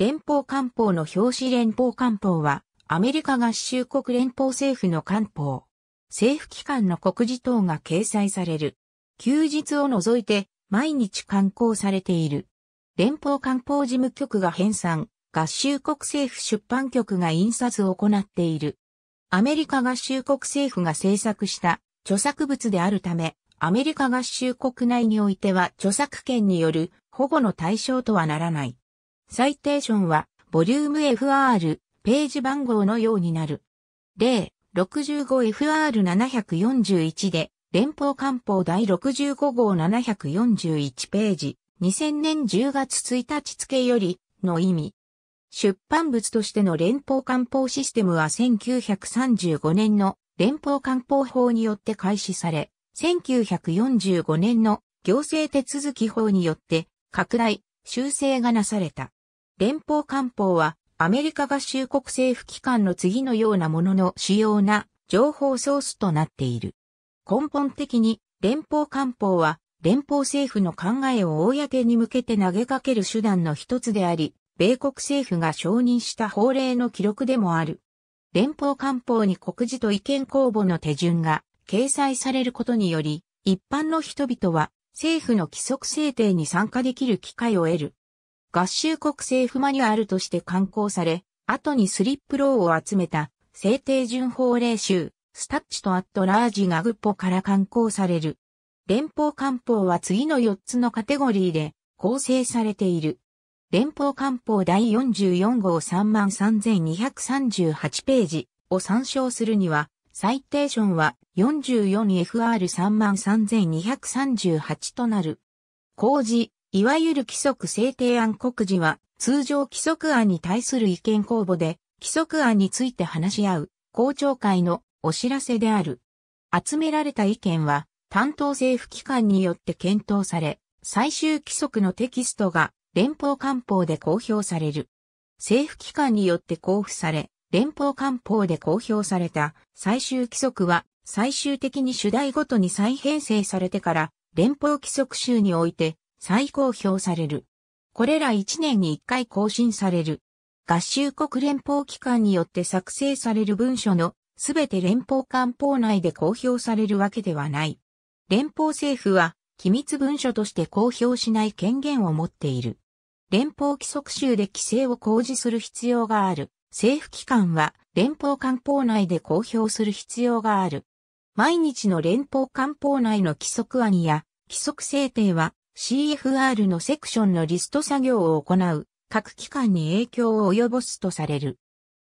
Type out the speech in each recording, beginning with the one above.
連邦官報の表紙連邦官報は、アメリカ合衆国連邦政府の官報。政府機関の告示等が掲載される。休日を除いて、毎日刊行されている。連邦官報事務局が編纂、合衆国政府出版局が印刷を行っている。アメリカ合衆国政府が制作した著作物であるため、アメリカ合衆国内においては著作権による保護の対象とはならない。サイテーションは、ボリューム FR、ページ番号のようになる。例、65FR741 で、連邦官報第65号741ページ、2000年10月1日付より、の意味。出版物としての連邦官報システムは1935年の連邦官報法によって開始され、1945年の行政手続き法によって拡大、修正がなされた。連邦官報は、アメリカ合衆国政府機関の次のようなものの主要な情報ソースとなっている。根本的に、連邦官報は、連邦政府の考えを公に向けて投げかける手段の一つであり、米国政府が承認した法令の記録でもある。連邦官報に告示と意見公募の手順が掲載されることにより、一般の人々は政府の規則制定に参加できる機会を得る。合衆国政府マニュアルとして刊行され、後にスリップローを集めた、制定順法令集、スタッチとアットラージガグポから刊行される。連邦官報は次の4つのカテゴリーで構成されている。連邦官報第44号33,238ページを参照するには、サイテーションは 44FR33,238 となる。工事、いわゆる規則制定案告示は、通常規則案に対する意見公募で、規則案について話し合う、公聴会のお知らせである。集められた意見は、担当政府機関によって検討され、最終規則のテキストが連邦官報で公表される。政府機関によって交付され、連邦官報で公表された最終規則は最終的に主題ごとに再編成されてから連邦規則集において再公表される。これら1年に1回更新される。合衆国連邦機関によって作成される文書のすべて連邦官報内で公表されるわけではない。連邦政府は機密文書として公表しない権限を持っている。連邦規則集で規制を公示する必要がある。政府機関は連邦官報内で公表する必要がある。毎日の連邦官報内の規則案や規則制定は CFR のセクションのリスト作業を行う各機関に影響を及ぼすとされる。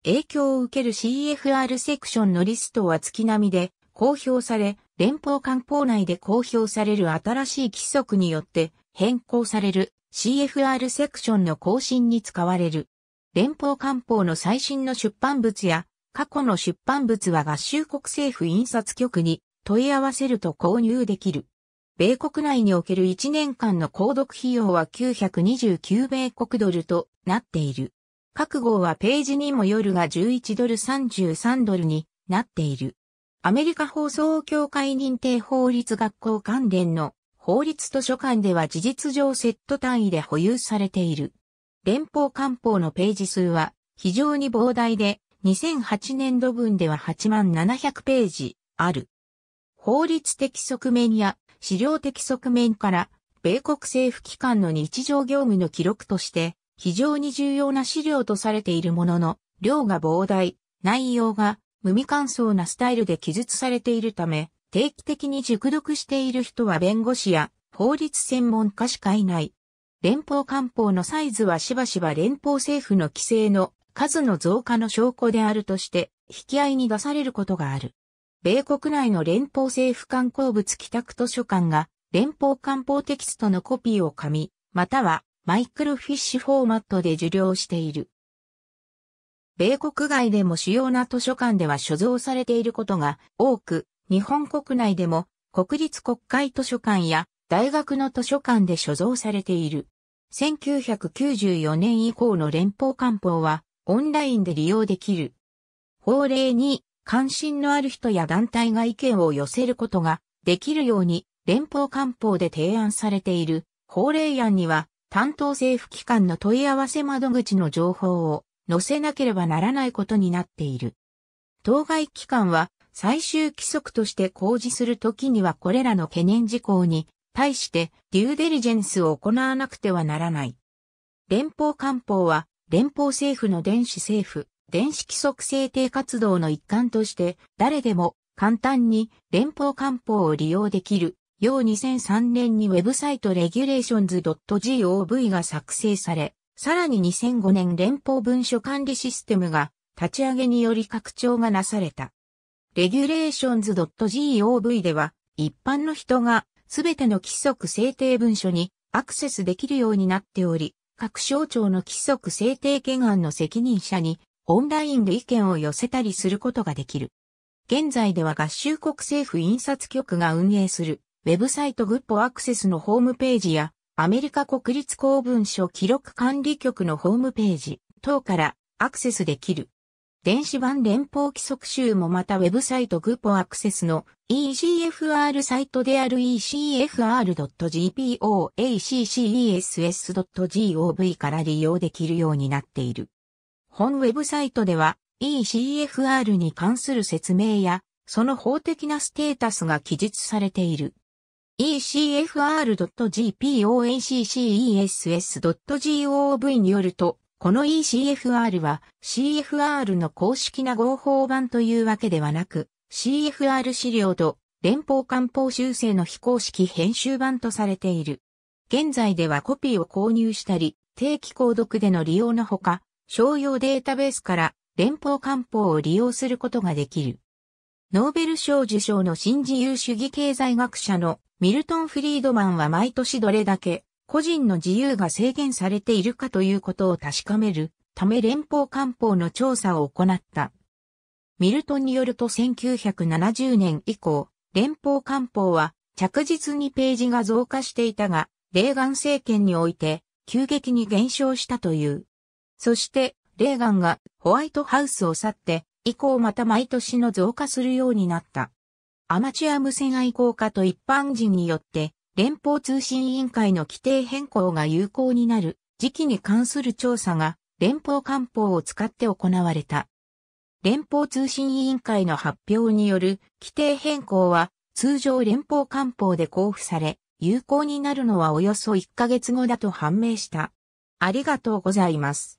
影響を受ける CFR セクションのリストは月並みで公表され、連邦官報内で公表される新しい規則によって変更される CFR セクションの更新に使われる。連邦官報の最新の出版物や過去の出版物は合衆国政府印刷局に問い合わせると購入できる。米国内における1年間の購読費用は929米国ドルとなっている。各号はページにもよるが11ドル33ドルになっている。アメリカ放送協会認定法律学校関連の法律図書館では事実上セット単位で保有されている。連邦官報のページ数は非常に膨大で2008年度分では8万700ページある。法律的側面や資料的側面から、米国政府機関の日常業務の記録として、非常に重要な資料とされているものの、量が膨大、内容が無味乾燥なスタイルで記述されているため、定期的に熟読している人は弁護士や法律専門家しかいない。連邦官報のサイズはしばしば連邦政府の規制の数の増加の証拠であるとして、引き合いに出されることがある。米国内の連邦政府観光物帰宅図書館が連邦官報テキストのコピーを紙、またはマイクロフィッシュフォーマットで受領している。米国外でも主要な図書館では所蔵されていることが多く、日本国内でも国立国会図書館や大学の図書館で所蔵されている。1994年以降の連邦官報はオンラインで利用できる。法令2、関心のある人や団体が意見を寄せることができるように連邦官報で提案されている法令案には担当政府機関の問い合わせ窓口の情報を載せなければならないことになっている。当該機関は最終規則として公示するときにはこれらの懸念事項に対してデューデリジェンスを行わなくてはならない。連邦官報は連邦政府の電子政府電子規則制定活動の一環として、誰でも簡単に連邦官報を利用できるよう2003年にウェブサイト regulations.gov が作成され、さらに2005年連邦文書管理システムが立ち上げにより拡張がなされた。regulations.gov では一般の人がすべての規則制定文書にアクセスできるようになっており、各省庁の規則制定権案の責任者にオンラインで意見を寄せたりすることができる。現在では合衆国政府印刷局が運営するウェブサイトグッポアクセスのホームページやアメリカ国立公文書記録管理局のホームページ等からアクセスできる。電子版連邦規則集もまたウェブサイトグッポアクセスの EGFR サイトである ecfr.gpoacces.gov から利用できるようになっている。本ウェブサイトでは ECFR に関する説明やその法的なステータスが記述されている。ECFR.GPOACCESS.gov によると、この ECFR は CFR の公式な合法版というわけではなく、CFR 資料と連邦官報修正の非公式編集版とされている。現在ではコピーを購入したり、定期購読での利用のほか、商用データベースから連邦官報を利用することができる。ノーベル賞受賞の新自由主義経済学者のミルトン・フリードマンは毎年どれだけ個人の自由が制限されているかということを確かめるため連邦官報の調査を行った。ミルトンによると1970年以降、連邦官報は着実にページが増加していたが、レーガン政権において急激に減少したという。そして、レーガンがホワイトハウスを去って、以降また毎年の増加するようになった。アマチュア無線愛好家と一般人によって、連邦通信委員会の規定変更が有効になる時期に関する調査が連邦官報を使って行われた。連邦通信委員会の発表による規定変更は通常連邦官報で交付され、有効になるのはおよそ1ヶ月後だと判明した。ありがとうございます。